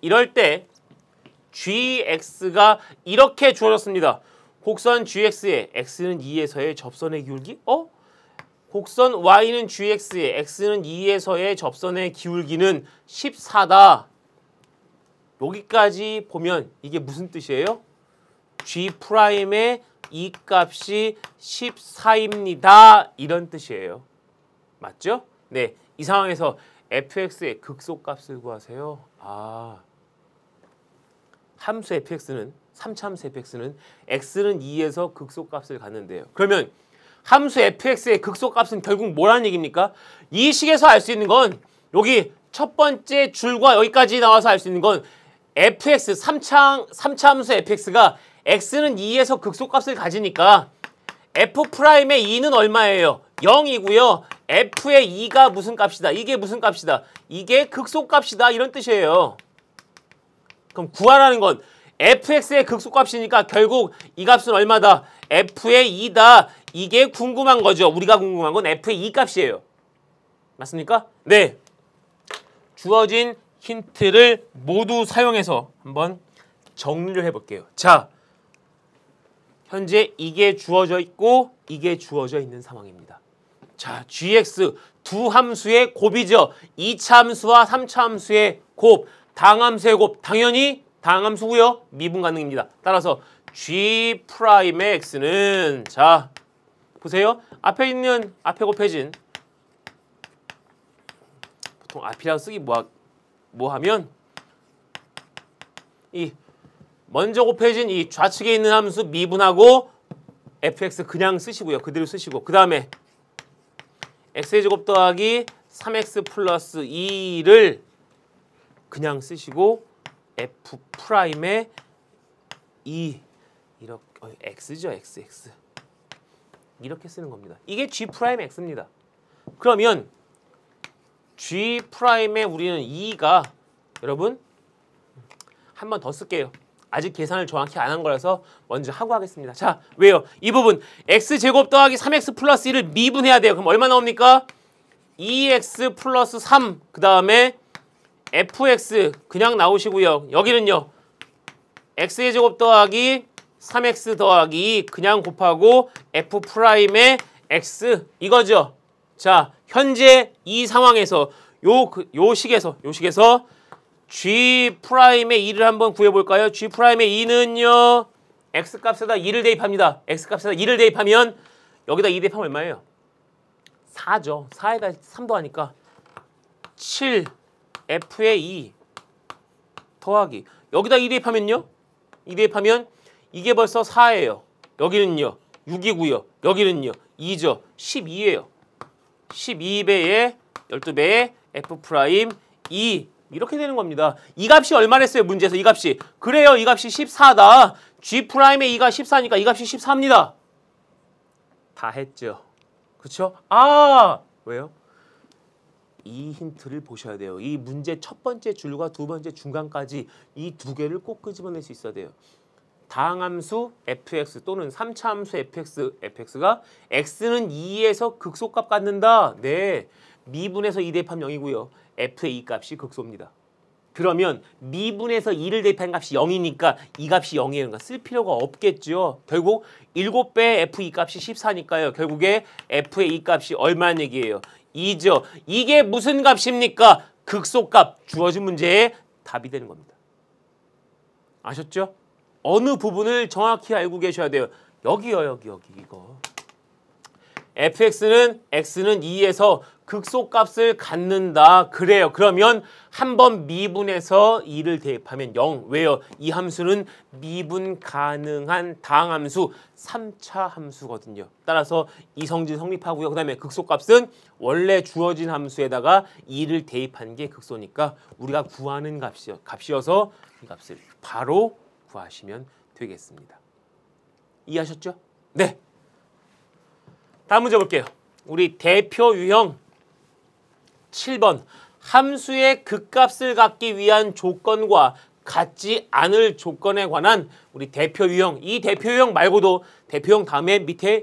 이럴 때 gx가 이렇게 주어졌습니다. 곡선 gx에 x는 2에서의 접선의 기울기? 어? 곡선 y는 gx에 x는 2에서의 접선의 기울기는 14다. 여기까지 보면 이게 무슨 뜻이에요? g'의 이 값이 14입니다. 이런 뜻이에요. 맞죠? 네, 이 상황에서 fx의 극소값을 구하세요. 아, 함수 fx는 3차함수 fx는 x는 2에서 극소값을 갖는데요. 그러면 함수 fx의 극소값은 결국 뭐라는 얘기입니까? 이 식에서 알 수 있는 건 여기 첫 번째 줄과 여기까지 나와서 알 수 있는 건 fx, 3차, 3차 함수 fx가 x는 2에서 극소값을 가지니까 f'의 프라임 2는 얼마예요? 0이고요. f의 2가 무슨 값이다. 이게 무슨 값이다. 이게 극소값이다. 이런 뜻이에요. 그럼 구하라는 건 fx의 극소값이니까 결국 이 값은 얼마다? f의 2다. 이게 궁금한 거죠. 우리가 궁금한 건 f의 2 e 값이에요. 맞습니까? 네. 주어진 힌트를 모두 사용해서 한번 정리를 해볼게요. 자, 현재 이게 주어져 있고 이게 주어져 있는 상황입니다. 자, GX 두 함수의 곱이죠. 2차 함수와 3차 함수의 곱, 당함수의 곱. 당연히 당함수고요. 미분 가능입니다. 따라서 G 프라임의 X는 자, 보세요. 앞에 있는 앞에 곱해진 보통 앞이라고 쓰기 뭐, 뭐 하면 이 먼저 곱해진 이 좌측에 있는 함수 미분하고 fx 그냥 쓰시고요. 그대로 쓰시고 그 다음에 x제곱 더하기 3x 플러스 2를 그냥 쓰시고 f 프라임의 2 이렇게 어, x죠 x x 이렇게 쓰는 겁니다. 이게 g 프라임 x입니다. 그러면 g 프라임에 우리는 2가 여러분 한 번 더 쓸게요. 아직 계산을 정확히 안 한 거라서 먼저 하고 하겠습니다. 자, 왜요? 이 부분 x제곱 더하기 3x 플러스 1을 미분해야 돼요. 그럼 얼마 나옵니까? 2x 플러스 3, 그 다음에 fx 그냥 나오시고요. 여기는요. x의 제곱 더하기 3x 더하기 그냥 곱하고 f 프라임의 x 이거죠. 자, 현재 이 상황에서 요, 그, 요 식에서 요 식에서 G 프라임의 2를 한번 구해볼까요? G 프라임의 2는요. X 값에다 2를 대입합니다. X 값에다 2를 대입하면 여기다 2 e 대입하면 얼마예요? 4죠. 4에다 3도 하니까 7 F의 2 e 더하기 여기다 2 e 대입하면요? 2 대입하면 이게 벌써 4예요. 여기는요. 6이고요. 여기는요. 2죠. 12예요. 12배에 12배에 F 프라임 2 이렇게 되는 겁니다. 이 값이 얼마랬어요? 문제에서 이 값이. 그래요. 이 값이 14다. G'의 프라임 2가 14니까 이 값이 14입니다. 다 했죠. 그렇죠? 아! 왜요? 이 힌트를 보셔야 돼요. 이 문제 첫 번째 줄과 두 번째 중간까지 이 두 개를 꼭 끄집어낼 수 있어야 돼요. 다항함수 fx 또는 3차함수 fx, fx가 x는 2에서 극소값 갖는다. 네, 미분에서 2대입하 0이고요. FA 값이 극소입니다. 그러면 미분에서 2를 대입한 값이 0이니까 이 값이 0이에요. 그러니까 쓸 필요가 없겠죠. 결국 7배 FE 값이 14니까요. 결국에 FA 값이 얼마는 얘기예요? 2죠. 이게 무슨 값입니까? 극소값 주어진 문제의 답이 되는 겁니다. 아셨죠? 어느 부분을 정확히 알고 계셔야 돼요. 여기요, 여기, 여기, 이거. fx는 x는 2에서 극소값을 갖는다. 그래요. 그러면 한 번 미분해서 2를 대입하면 0. 왜요? 이 함수는 미분 가능한 당함수 3차 함수거든요. 따라서 이성질 성립하고요. 그다음에 극소값은 원래 주어진 함수에다가 2를 대입한 게 극소니까 우리가 구하는 값이요. 값이어서 이 값을 바로 구하시면 되겠습니다. 이해하셨죠? 네. 다음 문제 볼게요. 우리 대표 유형 7번 함수의 극값을 갖기 위한 조건과 같지 않을 조건에 관한 우리 대표 유형 이 대표 유형 말고도 대표 유형 다음에 밑에